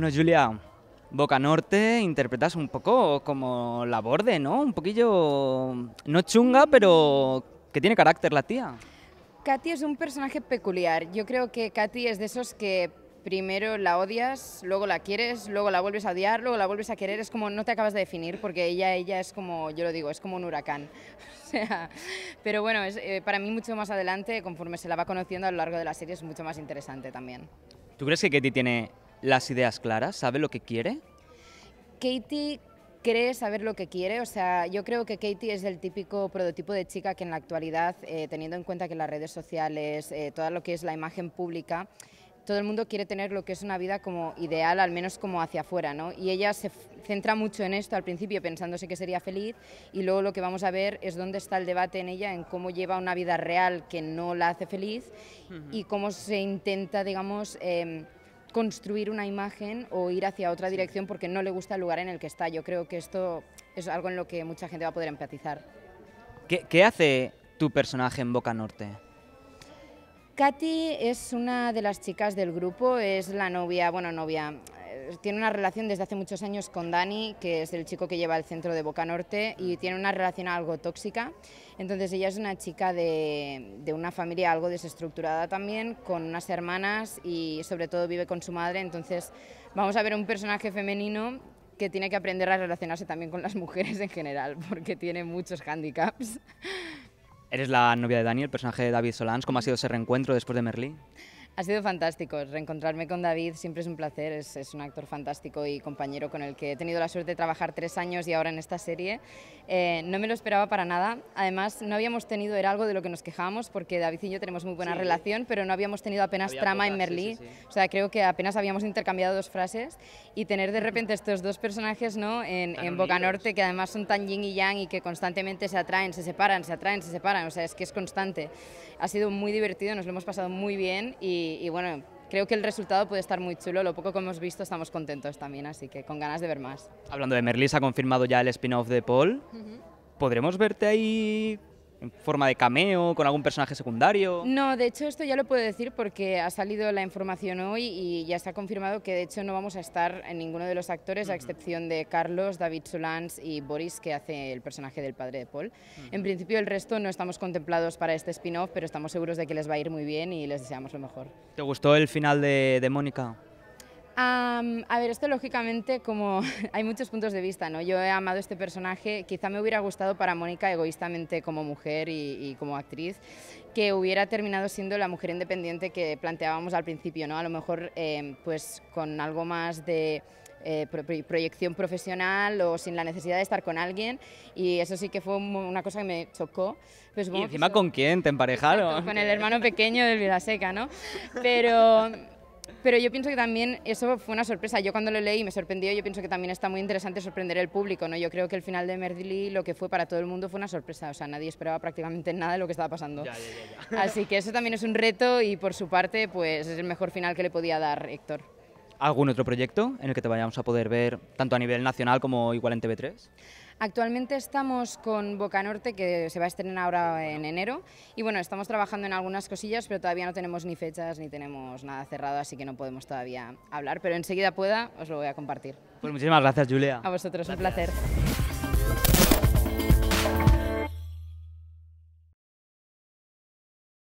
Bueno, Julia, Boca Norte interpretas un poco como la borde, ¿no? Un poquillo, no chunga, pero que tiene carácter la tía. Katy es un personaje peculiar. Yo creo que Katy es de esos que primero la odias, luego la quieres, luego la vuelves a odiar, luego la vuelves a querer. Es como no te acabas de definir porque ella, ella es como, yo lo digo, es como un huracán. pero bueno, es, eh, para mí mucho más adelante, conforme se la va conociendo a lo largo de la serie, es mucho más interesante también. ¿Tú crees que Katy tiene las ideas claras? ¿Sabe lo que quiere? Katie cree saber lo que quiere, o sea, yo creo que Katie es el típico prototipo de chica que en la actualidad, eh, teniendo en cuenta que las redes sociales, eh, todo lo que es la imagen pública, todo el mundo quiere tener lo que es una vida como ideal, al menos como hacia afuera, ¿no? Y ella se centra mucho en esto al principio, pensándose que sería feliz, y luego lo que vamos a ver es dónde está el debate en ella, en cómo lleva una vida real que no la hace feliz y cómo se intenta, digamos, em, construir una imagen o ir hacia otra dirección porque no le gusta el lugar en el que está. Yo creo que esto es algo en lo que mucha gente va a poder empatizar. ¿Qué, hace tu personaje en Boca Norte? Katy es una de las chicas del grupo, es la novia, bueno, novia, tiene una relación desde hace muchos años con Dani, que es el chico que lleva el centro de Boca Norte, y tiene una relación algo tóxica. Entonces ella es una chica de, una familia algo desestructurada también, con unas hermanas y sobre todo vive con su madre. Entonces vamos a ver un personaje femenino que tiene que aprender a relacionarse también con las mujeres en general, porque tiene muchos handicaps. Eres la novia de Dani, el personaje de David Solans. ¿Cómo ha sido ese reencuentro después de merlín? Ha sido fantástico reencontrarme con David, siempre es un placer, es, es, un actor fantástico y compañero con el que he tenido la suerte de trabajar tres años y ahora en esta serie. Eh, no me lo esperaba para nada, además no habíamos tenido, era algo de lo que nos quejábamos porque David y yo tenemos muy buena relación, pero no habíamos tenido apenas trama en Merlí, o sea, creo que apenas habíamos intercambiado dos frases y tener de repente estos dos personajes ¿no? en, en Norte que además son tan yin y yang y que constantemente se atraen, se separan, se atraen, se separan, o sea, es que es constante. Ha sido muy divertido, nos lo hemos pasado muy bien y y, bueno, creo que el resultado puede estar muy chulo. Lo poco que hemos visto estamos contentos también, así que con ganas de ver más. Hablando de Merlis, ha confirmado ya el spin-off de Paul. ¿Podremos verte ahí en forma de cameo, con algún personaje secundario? No, de hecho esto ya lo puedo decir porque ha salido la información hoy y ya se ha confirmado que de hecho no vamos a estar en ninguno de los actores, a excepción de Carlos, David Solans y Boris, que hace el personaje del padre de Paul. En principio el resto no estamos contemplados para este spin-off, pero estamos seguros de que les va a ir muy bien y les deseamos lo mejor. ¿Te gustó el final de Mónica? a ver, esto lógicamente como hay muchos puntos de vista, ¿no? Yo he amado este personaje, quizá me hubiera gustado para Mónica egoístamente como mujer y, como actriz que hubiera terminado siendo la mujer independiente que planteábamos al principio, ¿no? A lo mejor em, pues con algo más de... Eh, proyección profesional o sin la necesidad de estar con alguien y eso sí que fue una cosa que me chocó. Pues, y encima pues con quién te emparejaron. con el hermano pequeño del Vidaseca, ¿no? Pero pero yo pienso que también eso fue una sorpresa. Yo cuando lo leí me sorprendió, yo pienso que también está muy interesante sorprender al público. ¿no? Yo creo que el final de Merdili lo que fue para todo el mundo fue una sorpresa. O sea, nadie esperaba prácticamente nada de lo que estaba pasando. Así que eso también es un reto y por su parte pues es el mejor final que le podía dar Héctor. ¿Algún otro proyecto en el que te vayamos a poder ver tanto a nivel nacional como igual en TV3? Actualmente estamos con Boca Norte, que se va a estrenar ahora en enero, y bueno, estamos trabajando en algunas cosillas, pero todavía no tenemos ni fechas ni tenemos nada cerrado, así que no podemos todavía hablar, pero enseguida pueda os lo voy a compartir. Pues muchísimas gracias, Julia. A vosotros, un placer.